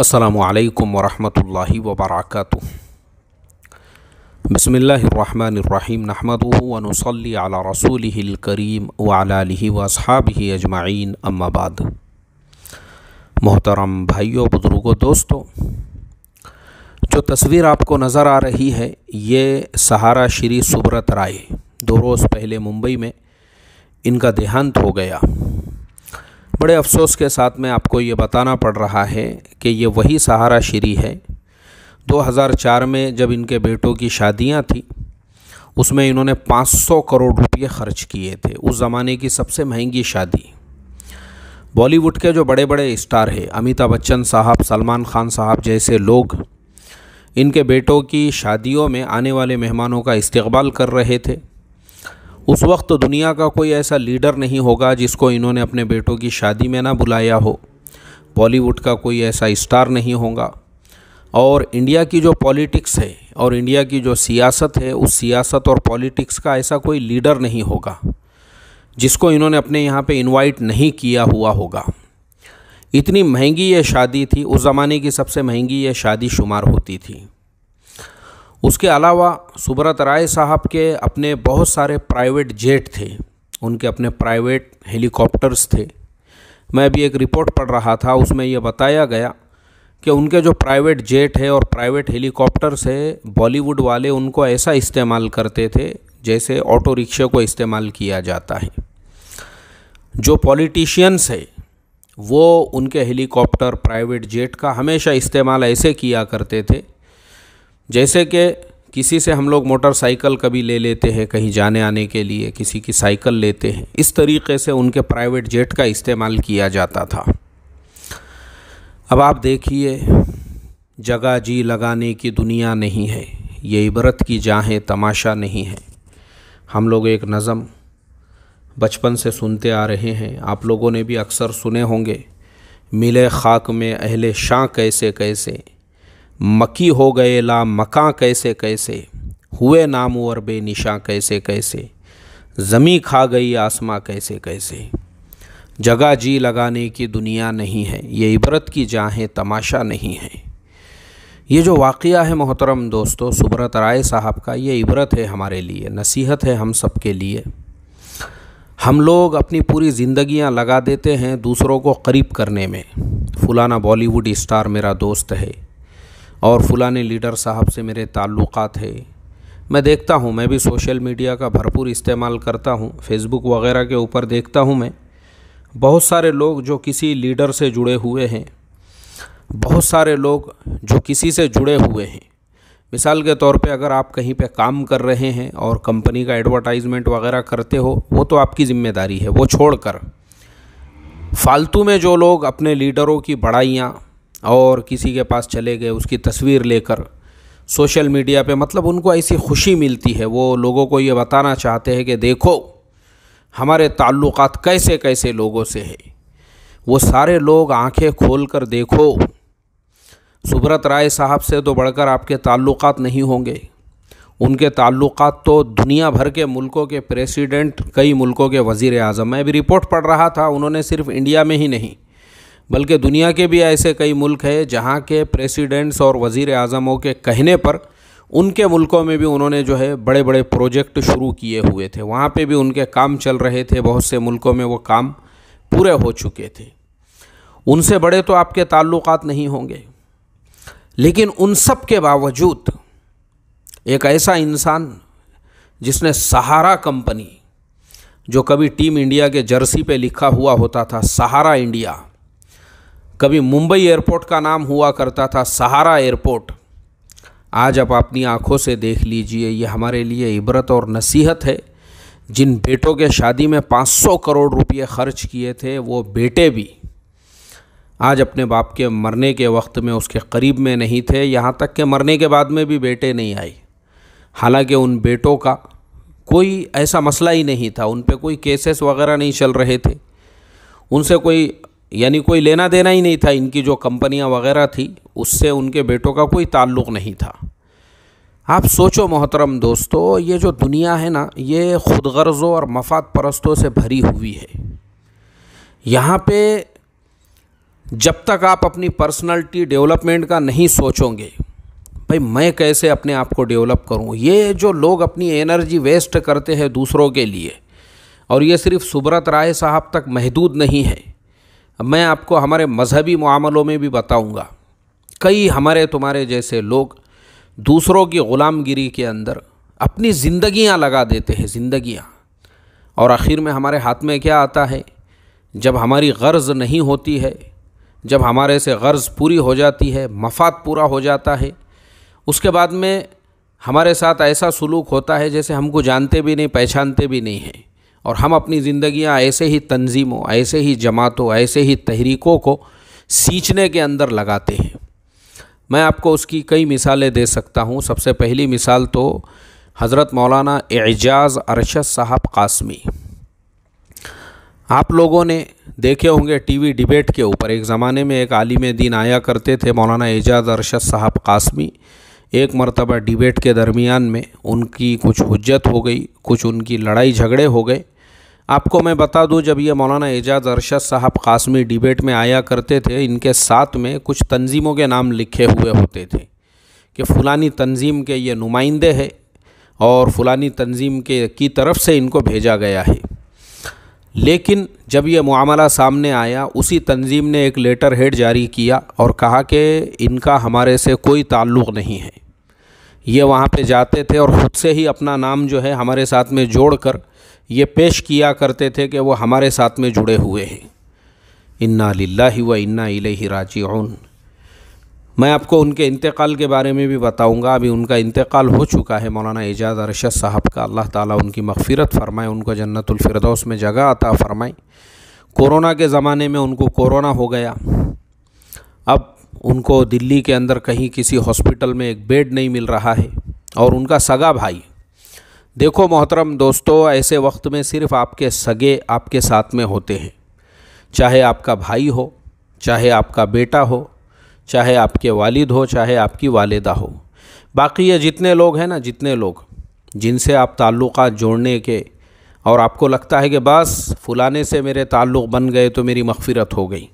असलकम वरहल वबरक बसमीम नहमदली रसूल करीम वाली वसहाब अजमाइन अम्माबाद मोहतरम भाइयों बुज़ुर्गों दोस्तों जो तस्वीर आपको नज़र आ रही है ये सहारा श्री सुब्रत राय दो रोज़ पहले मुंबई में इनका देहांत हो गया बड़े अफसोस के साथ में आपको ये बताना पड़ रहा है कि ये वही सहारा श्री है 2004 में जब इनके बेटों की शादियां थी उसमें इन्होंने 500 करोड़ रुपये खर्च किए थे उस ज़माने की सबसे महंगी शादी बॉलीवुड के जो बड़े बड़े स्टार हैं अमिताभ बच्चन साहब सलमान खान साहब जैसे लोग इनके बेटों की शादियों में आने वाले मेहमानों का इस्तबाल कर रहे थे उस वक्त दुनिया का कोई ऐसा लीडर नहीं होगा जिसको इन्होंने अपने बेटों की शादी में ना बुलाया हो बॉलीवुड का कोई ऐसा स्टार नहीं होगा और इंडिया की जो पॉलिटिक्स है और इंडिया की जो सियासत है उस सियासत और पॉलिटिक्स का ऐसा कोई लीडर नहीं होगा जिसको इन्होंने अपने यहाँ पे इनवाइट नहीं किया हुआ होगा इतनी महंगी यह शादी थी उस ज़माने की सबसे महंगी यह शादी शुमार होती थी उसके अलावा सुब्रत राय साहब के अपने बहुत सारे प्राइवेट जेट थे उनके अपने प्राइवेट हेलीकॉप्टर्स थे मैं अभी एक रिपोर्ट पढ़ रहा था उसमें यह बताया गया कि उनके जो प्राइवेट जेट है और प्राइवेट हेलीकॉप्टर्स है बॉलीवुड वाले उनको ऐसा इस्तेमाल करते थे जैसे ऑटो रिक्शे को इस्तेमाल किया जाता है जो पॉलिटिशियंस है वो उनके हेलीकॉप्टर प्राइवेट जेट का हमेशा इस्तेमाल ऐसे किया करते थे जैसे कि किसी से हम लोग मोटरसाइकिल कभी ले लेते हैं कहीं जाने आने के लिए किसी की साइकिल लेते हैं इस तरीके से उनके प्राइवेट जेट का इस्तेमाल किया जाता था अब आप देखिए जगह जी लगाने की दुनिया नहीं है ये इबरत की जाहें तमाशा नहीं है हम लोग एक नज़म बचपन से सुनते आ रहे हैं आप लोगों ने भी अक्सर सुने होंगे मिले खाक में अहले शाह कैसे कैसे मकी हो गए ला मका कैसे कैसे हुए नाम और बेनिशा कैसे कैसे ज़मी खा गई आसमां कैसे कैसे जगह जी लगाने की दुनिया नहीं है ये इबरत की जाहें तमाशा नहीं है ये जो वाक़ है मोहतरम दोस्तों सुब्रत राय साहब का ये इबरत है हमारे लिए नसीहत है हम सब के लिए हम लोग अपनी पूरी ज़िंदगियाँ लगा देते हैं दूसरों को करीब करने में फ़लाना बॉलीवुड स्टार मेरा दोस्त है और फलाने लीडर साहब से मेरे ताल्लुक़ है मैं देखता हूँ मैं भी सोशल मीडिया का भरपूर इस्तेमाल करता हूँ फेसबुक वगैरह के ऊपर देखता हूँ मैं बहुत सारे लोग जो किसी लीडर से जुड़े हुए हैं बहुत सारे लोग जो किसी से जुड़े हुए हैं मिसाल के तौर पे अगर आप कहीं पे काम कर रहे हैं और कंपनी का एडवर्टाइजमेंट वगैरह करते हो वो तो आपकी ज़िम्मेदारी है वो छोड़कर फालतू में जो लोग अपने लीडरों की बड़ाइयाँ और किसी के पास चले गए उसकी तस्वीर लेकर सोशल मीडिया पे मतलब उनको ऐसी खुशी मिलती है वो लोगों को ये बताना चाहते हैं कि देखो हमारे ताल्लुक़ कैसे कैसे लोगों से है वो सारे लोग आंखें खोल कर देखो सुब्रत राय साहब से तो बढ़कर आपके ताल्लुक़ नहीं होंगे उनके ताल्लुक़ तो दुनिया भर के मुल्कों के प्रेसिडेंट कई मुल्कों के वज़ी अजम मैं भी रिपोर्ट पढ़ रहा था उन्होंने सिर्फ इंडिया में ही नहीं बल्कि दुनिया के भी ऐसे कई मुल्क हैं जहाँ के प्रेसिडेंट्स और वज़ी अजमों के कहने पर उनके मुल्कों में भी उन्होंने जो है बड़े बड़े प्रोजेक्ट शुरू किए हुए थे वहाँ पे भी उनके काम चल रहे थे बहुत से मुल्कों में वो काम पूरे हो चुके थे उनसे बड़े तो आपके ताल्लुक नहीं होंगे लेकिन उन सब के बावजूद एक ऐसा इंसान जिसने सहारा कंपनी जो कभी टीम इंडिया के जर्सी पे लिखा हुआ होता था सहारा इंडिया कभी मुंबई एयरपोर्ट का नाम हुआ करता था सहारा एयरपोर्ट आज आप अपनी आँखों से देख लीजिए ये हमारे लिए इबरत और नसीहत है जिन बेटों के शादी में 500 करोड़ रुपये खर्च किए थे वो बेटे भी आज अपने बाप के मरने के वक्त में उसके करीब में नहीं थे यहाँ तक के मरने के बाद में भी बेटे नहीं आए हालांकि उन बेटों का कोई ऐसा मसला ही नहीं था उन पर कोई केसेस वगैरह नहीं चल रहे थे उनसे कोई यानी कोई लेना देना ही नहीं था इनकी जो कंपनियां वगैरह थी उससे उनके बेटों का कोई ताल्लुक़ नहीं था आप सोचो मोहतरम दोस्तों ये जो दुनिया है ना ये खुद गर्ज़ों और मफाद परस्तों से भरी हुई है यहाँ पे जब तक आप अपनी पर्सनालिटी डेवलपमेंट का नहीं सोचोगे भाई मैं कैसे अपने आप को डेवलप करूँ ये जो लोग अपनी एनर्जी वेस्ट करते हैं दूसरों के लिए और ये सिर्फ सुब्रत राय साहब तक महदूद नहीं है मैं आपको हमारे मजहबी मामलों में भी बताऊंगा कई हमारे तुम्हारे जैसे लोग दूसरों की ग़ुलामगिरी के अंदर अपनी ज़िंदियाँ लगा देते हैं ज़िंदियाँ और आखिर में हमारे हाथ में क्या आता है जब हमारी गर्ज़ नहीं होती है जब हमारे से गर्ज़ पूरी हो जाती है मफाद पूरा हो जाता है उसके बाद में हमारे साथ ऐसा सलूक होता है जैसे हमको जानते भी नहीं पहचानते भी नहीं हैं और हम अपनी ज़िंदियाँ ऐसे ही तंजीमों ऐसे ही जमातों ऐसे ही तहरीकों को सींचने के अंदर लगाते हैं मैं आपको उसकी कई मिसालें दे सकता हूँ सबसे पहली मिसाल तो हज़रत मौलाना एजाज़ अरशद साहब कासमी आप लोगों ने देखे होंगे टीवी डिबेट के ऊपर एक ज़माने में एक आलिम दिन आया करते थे मौलाना एजाज़ अरशद साहब कासमी एक मरतबा डिबेट के दरमियान में उनकी कुछ हजत हो गई कुछ उनकी लड़ाई झगड़े हो गए आपको मैं बता दूं जब ये मौलाना एजाज अरशद साहब कासमी डिबेट में आया करते थे इनके साथ में कुछ तंजीमों के नाम लिखे हुए होते थे कि फ़लानी तंजीम के ये नुमाइंदे हैं और फ़लानी तंजीम के की तरफ से इनको भेजा गया है लेकिन जब ये मामला सामने आया उसी तंजीम ने एक लेटर हेड जारी किया और कहा कि इनका हमारे से कोई ताल्लुक़ नहीं है ये वहाँ पे जाते थे और ख़ुद से ही अपना नाम जो है हमारे साथ में जोड़ कर ये पेश किया करते थे कि वो हमारे साथ में जुड़े हुए हैं इन्ना लिल्ला व इन्ना इलही राजिउन मैं आपको उनके इंतकाल के बारे में भी बताऊंगा अभी उनका इंतकाल हो चुका है मौलाना एजाज अरशद साहब का अल्लाह ताला उनकी मगफिरत फरमाए उनको जन्नतुल फिरदौस में जगह अता फरमाए कोरोना के ज़माने में उनको कोरोना हो गया अब उनको दिल्ली के अंदर कहीं किसी हॉस्पिटल में एक बेड नहीं मिल रहा है और उनका सगा भाई देखो मोहतरम दोस्तों ऐसे वक्त में सिर्फ आपके सगे आपके साथ में होते हैं चाहे आपका भाई हो चाहे आपका बेटा हो चाहे आपके वालिद हो चाहे आपकी वालिदा हो बाकी ये जितने लोग हैं ना जितने लोग जिनसे आप ताल्लुक़ जोड़ने के और आपको लगता है कि बस फुलाने से मेरे ताल्लुक़ बन गए तो मेरी मगफ़रत हो गई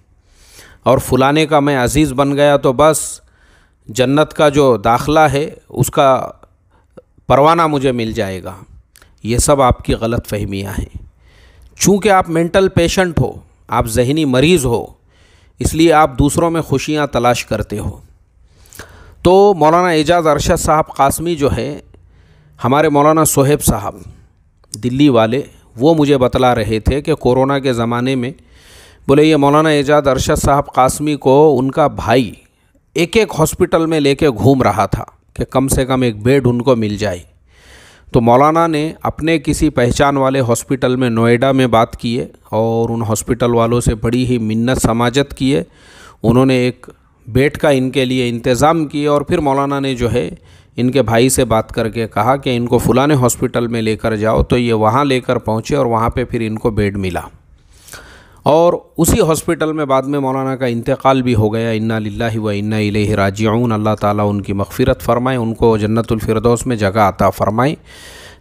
और फुलाने का मैं अज़ीज़ बन गया तो बस जन्नत का जो दाखला है उसका परवाना मुझे मिल जाएगा ये सब आपकी गलत फहमियाँ हैं चूँकि आप मेंटल पेशेंट हो आप जहनी मरीज़ हो इसलिए आप दूसरों में खुशियाँ तलाश करते हो तो मौलाना एजाज़ अरशद साहब कासमी जो है हमारे मौलाना सोहेब साहब दिल्ली वाले वो मुझे बतला रहे थे कि कोरोना के ज़माने में बोले ये मौलाना एजाज अरशद साहब कासमी को उनका भाई एक एक हॉस्पिटल में लेके घूम रहा था कि कम से कम एक बेड उनको मिल जाए तो मौलाना ने अपने किसी पहचान वाले हॉस्पिटल में नोएडा में बात किए और उन हॉस्पिटल वालों से बड़ी ही मिन्नत समाजत किए उन्होंने एक बेड का इनके लिए इंतज़ाम किए और फिर मौलाना ने जो है इनके भाई से बात करके कहा कि इनको फ़ुलाने हॉस्पिटल में लेकर जाओ तो ये वहाँ लेकर पहुँचे और वहाँ पे फिर इनको बेड मिला और उसी हॉस्पिटल में बाद में मौलाना का इंतकाल भी हो गया इन्ना ला व इन्ना राजिऊन अल्लाह ताला उनकी मगफिरत फ़रमाए उनको जन्नतफरदौस में जगह आता फ़रमाए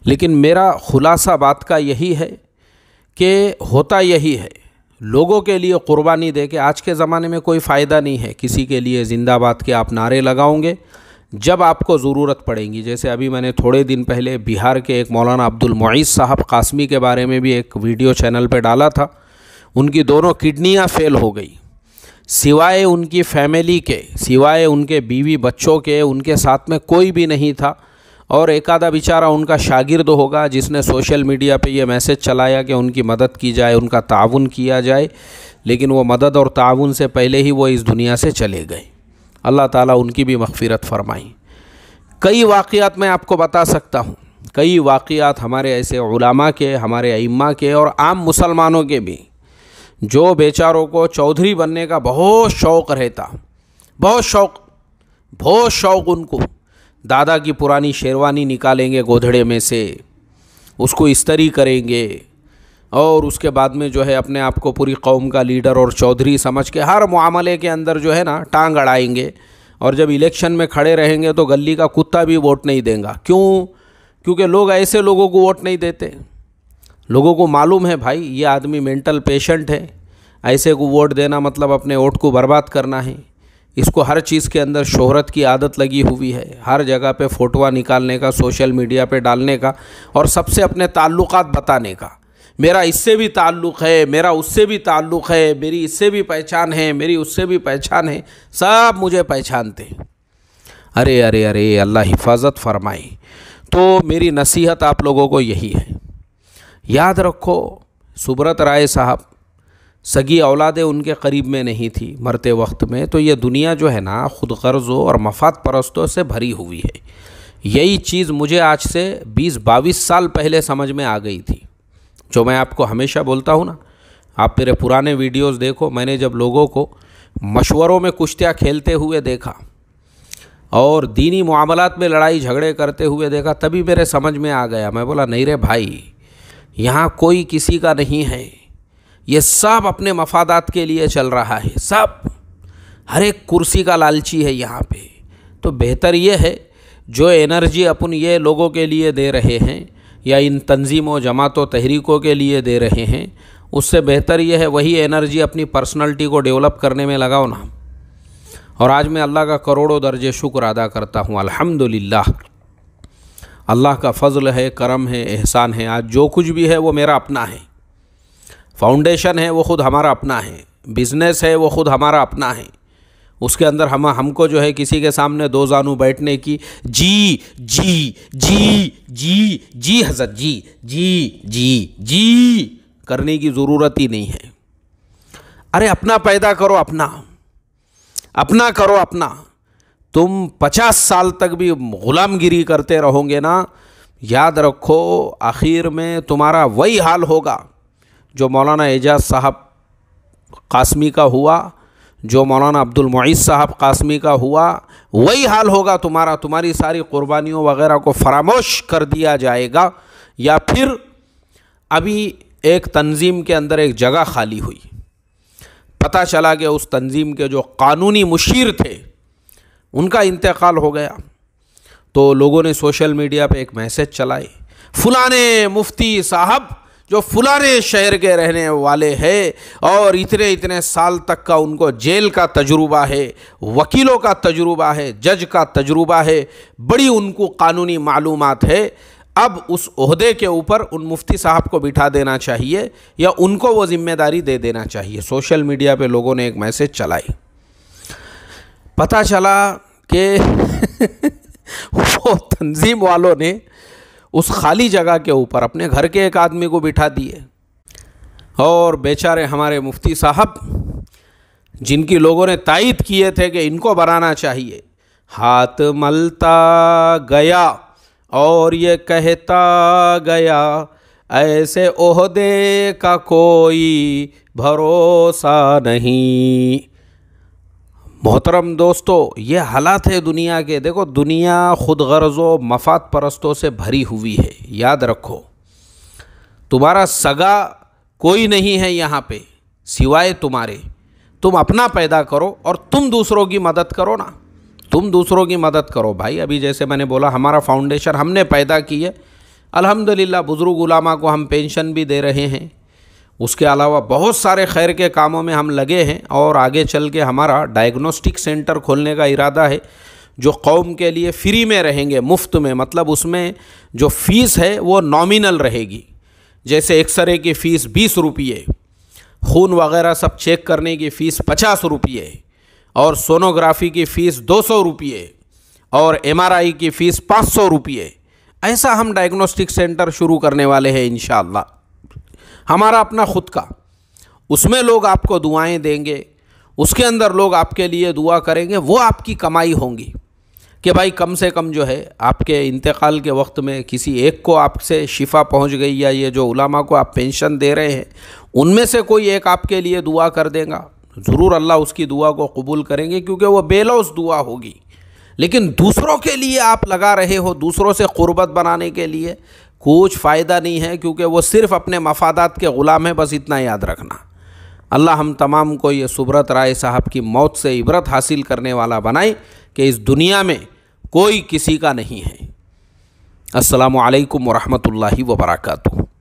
लेकिन मेरा खुलासा बात का यही है कि होता यही है लोगों के लिए कुर्बानी दे के आज के ज़माने में कोई फ़ायदा नहीं है किसी के लिए ज़िंदाबाद के आप नारे लगाओगे जब आपको ज़रूरत पड़ेगी जैसे अभी मैंने थोड़े दिन पहले बिहार के एक मौलाना अब्दुल मुईस साहब कासमी के बारे में भी एक वीडियो चैनल पर डाला था उनकी दोनों किडनियाँ फेल हो गई सिवाय उनकी फैमिली के सिवाय उनके बीवी बच्चों के उनके साथ में कोई भी नहीं था और एक आधा बेचारा उनका शागिर्द होगा जिसने सोशल मीडिया पे ये मैसेज चलाया कि उनकी मदद की जाए उनका ताउन किया जाए लेकिन वो मदद और ताउन से पहले ही वो इस दुनिया से चले गए अल्लाह ताला उनकी भी मगफिरत फरमाई कई वाक़ात मैं आपको बता सकता हूँ कई वाक़ात हमारे ऐसे के हमारे अम्मा के और आम मुसलमानों के भी जो बेचारों को चौधरी बनने का बहुत शौक़ रहता बहुत शौक़ बहुत शौक़ उनको दादा की पुरानी शेरवानी निकालेंगे गोधड़े में से उसको इस्तरी करेंगे और उसके बाद में जो है अपने आप को पूरी कौम का लीडर और चौधरी समझ के हर मामले के अंदर जो है ना टांग अड़ाएंगे और जब इलेक्शन में खड़े रहेंगे तो गली का कुत्ता भी वोट नहीं देगा क्यों क्योंकि लोग ऐसे लोगों को वोट नहीं देते लोगों को मालूम है भाई ये आदमी मेंटल पेशेंट है ऐसे को वोट देना मतलब अपने वोट को बर्बाद करना है इसको हर चीज़ के अंदर शोहरत की आदत लगी हुई है हर जगह पे फ़ोटो निकालने का सोशल मीडिया पे डालने का और सबसे अपने ताल्लुक़ बताने का मेरा इससे भी ताल्लुक़ है मेरा उससे भी ताल्लुक़ है मेरी इससे भी पहचान है मेरी उससे भी पहचान है सब मुझे पहचानते अरे अरे अरे अल्लाह हिफाजत फरमाए तो मेरी नसीहत आप लोगों को यही है याद रखो सुब्रत राय साहब सगी औलादें उनके करीब में नहीं थी मरते वक्त में तो ये दुनिया जो है ना खुद गर्जों और मफाद परस्तों से भरी हुई है यही चीज़ मुझे आज से 20-22 साल पहले समझ में आ गई थी जो मैं आपको हमेशा बोलता हूँ ना आप मेरे पुराने वीडियोस देखो मैंने जब लोगों को मशवरों में कुश्तियाँ खेलते हुए देखा और दीनी मामलात में लड़ाई झगड़े करते हुए देखा तभी मेरे समझ में आ गया मैं बोला नहीं रे भाई यहाँ कोई किसी का नहीं है ये सब अपने मफादात के लिए चल रहा है सब हर एक कुर्सी का लालची है यहाँ पे तो बेहतर ये है जो एनर्जी अपन ये लोगों के लिए दे रहे हैं या इन तंजीमों जमातों तहरीकों के लिए दे रहे हैं उससे बेहतर ये है वही एनर्जी अपनी पर्सनालिटी को डेवलप करने में लगाओ ना और आज मैं अल्लाह का करोड़ों दर्जे शुक्र अदा करता हूँ अल्हम्दुलिल्लाह अल्लाह का फजल है करम है एहसान है आज जो कुछ भी है वो मेरा अपना है फाउंडेशन है वो ख़ुद हमारा अपना है बिजनेस है वो ख़ुद हमारा अपना है उसके अंदर हम हमको जो है किसी के सामने दो जानू बैठने की जी जी जी जी जी हजरत जी जी जी जी करने की ज़रूरत ही नहीं है अरे अपना पैदा करो अपना अपना करो अपना तुम पचास साल तक भी ग़ुलामगिरी करते रहोगे ना याद रखो आखिर में तुम्हारा वही हाल होगा जो मौलाना एजाज साहब कासमी का हुआ जो मौलाना अब्दुल मुइस साहब कासमी का हुआ वही हाल होगा तुम्हारा तुम्हारी सारी कुर्बानियों वगैरह को फरामोश कर दिया जाएगा या फिर अभी एक तंजीम के अंदर एक जगह खाली हुई पता चला कि उस तंजीम के जो कानूनी मुशीर थे उनका इंतकाल हो गया तो लोगों ने सोशल मीडिया पे एक मैसेज चलाई फुलाने मुफ्ती साहब जो फुलाने शहर के रहने वाले हैं और इतने इतने साल तक का उनको जेल का तजुर्बा है वकीलों का तजुर्बा है जज का तजुर्बा है बड़ी उनको कानूनी मालूम है अब उस अहदे के ऊपर उन मुफ्ती साहब को बिठा देना चाहिए या उनको वो जिम्मेदारी दे देना चाहिए सोशल मीडिया पे लोगों ने एक मैसेज चलाई पता चला कि वो तंजीम वालों ने उस खाली जगह के ऊपर अपने घर के एक आदमी को बिठा दिए और बेचारे हमारे मुफ्ती साहब जिनकी लोगों ने तायद किए थे कि इनको बनाना चाहिए हाथ मलता गया और ये कहता गया ऐसे ओहदे का कोई भरोसा नहीं मोहतरम दोस्तों ये हालात है दुनिया के देखो दुनिया खुद गर्ज़ो मफाद परस्तों से भरी हुई है याद रखो तुम्हारा सगा कोई नहीं है यहाँ पे सिवाय तुम्हारे तुम अपना पैदा करो और तुम दूसरों की मदद करो ना तुम दूसरों की मदद करो भाई अभी जैसे मैंने बोला हमारा फाउंडेशन हमने पैदा की है अलहमदिल्ला बुज़ुर्ग उलामा को हम पेंशन भी दे रहे हैं उसके अलावा बहुत सारे खैर के कामों में हम लगे हैं और आगे चल के हमारा डायग्नोस्टिक सेंटर खोलने का इरादा है जो कौम के लिए फ्री में रहेंगे मुफ्त में मतलब उसमें जो फ़ीस है वो नॉमिनल रहेगी जैसे एक्सरे की फ़ीस बीस रुपये खून वगैरह सब चेक करने की फ़ीस पचास रुपये और सोनोग्राफी की फ़ीस दो सौ रुपये और एमआरआई की फ़ीस पाँच सौ रुपये ऐसा हम डायग्नोस्टिक सेंटर शुरू करने वाले हैं इन हमारा अपना खुद का उसमें लोग आपको दुआएं देंगे उसके अंदर लोग आपके लिए दुआ करेंगे वो आपकी कमाई होंगी कि भाई कम से कम जो है आपके इंतकाल के वक्त में किसी एक को आपसे शिफा पहुंच गई या ये जो उलामा को आप पेंशन दे रहे हैं उनमें से कोई एक आपके लिए दुआ कर देगा ज़रूर अल्लाह उसकी दुआ को कबूल करेंगे क्योंकि वह बेलौस दुआ होगी लेकिन दूसरों के लिए आप लगा रहे हो दूसरों से क़ुरबत बनाने के लिए कुछ फ़ायदा नहीं है क्योंकि वो सिर्फ़ अपने मफादात के ग़ुलाम है बस इतना याद रखना अल्लाह हम तमाम को ये सुब्रत राय साहब की मौत से इबरत हासिल करने वाला बनाए कि इस दुनिया में कोई किसी का नहीं है असलकम वरहमल वबरकू